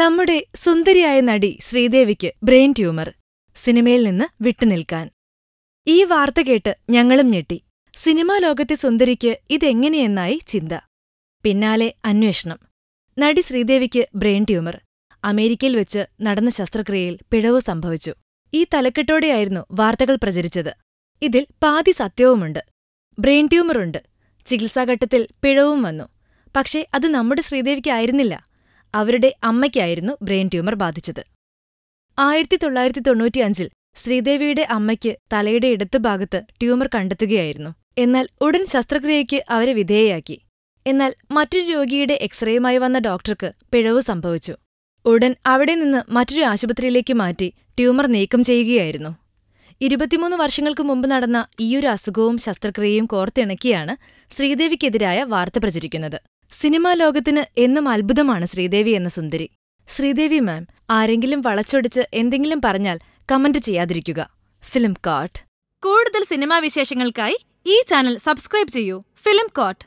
നമ്മുടെ സുന്ദരിയായ നടി ശ്രീദേവിക്ക് ബ്രെയിൻ ട്യൂമർ സിനിമയിൽ നിന്ന് വിട്ടുനിൽക്കാൻ ഈ വാർത്ത കേട്ട് ഞങ്ങളും ഞെട്ടി സിനിമാ ലോകത്തെ സുന്ദരിക്ക് ഇതെങ്ങനെയെന്നായി ചിന്ത പിന്നാലെ അന്വേഷണം നടി ശ്രീദേവിക്ക് ബ്രെയിൻ ട്യൂമർ അമേരിക്കയിൽ വെച്ച് നടന്ന ശസ്ത്രക്രിയയിൽ പിഴവ് സംഭവിച്ചു ഈ തലക്കെട്ടോടെയായിരുന്നു വാർത്തകൾ പ്രചരിച്ചത് ഇതിൽ പാതി സത്യവുമുണ്ട് ബ്രെയിൻ ട്യൂമറുണ്ട് ചികിത്സാഘട്ടത്തിൽ പിഴവും വന്നു പക്ഷേ അത് നമ്മുടെ ശ്രീദേവിക്കായിരുന്നില്ല അവരുടെ അമ്മയ്ക്കായിരുന്നു ബ്രെയിൻ ട്യൂമർ ബാധിച്ചത് ആയിരത്തി തൊള്ളായിരത്തി തൊണ്ണൂറ്റിയഞ്ചിൽ ശ്രീദേവിയുടെ അമ്മയ്ക്ക് തലയുടെ ഇടത്ത് ഭാഗത്ത് ട്യൂമർ കണ്ടെത്തുകയായിരുന്നു എന്നാൽ ഉടൻ ശസ്ത്രക്രിയയ്ക്ക് അവരെ വിധേയയാക്കി എന്നാൽ മറ്റൊരു രോഗിയുടെ എക്സ്റേയുമായി വന്ന ഡോക്ടർക്ക് പിഴവ് സംഭവിച്ചു ഉടൻ അവിടെ നിന്ന് മറ്റൊരു ആശുപത്രിയിലേക്ക് മാറ്റി ട്യൂമർ നീക്കം ചെയ്യുകയായിരുന്നു ഇരുപത്തിമൂന്ന് വർഷങ്ങൾക്ക് മുമ്പ് നടന്ന ഈയൊരു അസുഖവും ശസ്ത്രക്രിയയും കോർത്തിണക്കിയാണ് ശ്രീദേവിക്കെതിരായ വാർത്ത പ്രചരിക്കുന്നത് സിനിമാ ലോകത്തിന് എന്നും അത്ഭുതമാണ് ശ്രീദേവി എന്ന സുന്ദരി ശ്രീദേവി മാം ആരെങ്കിലും വളച്ചൊടിച്ച് എന്തെങ്കിലും പറഞ്ഞാൽ കമന്റ് ചെയ്യാതിരിക്കുക ഫിലിം കാട്ട് കൂടുതൽ സിനിമാ വിശേഷങ്ങൾക്കായി ഈ ചാനൽ സബ്സ്ക്രൈബ് ചെയ്യൂ ഫിലിം കോട്ട്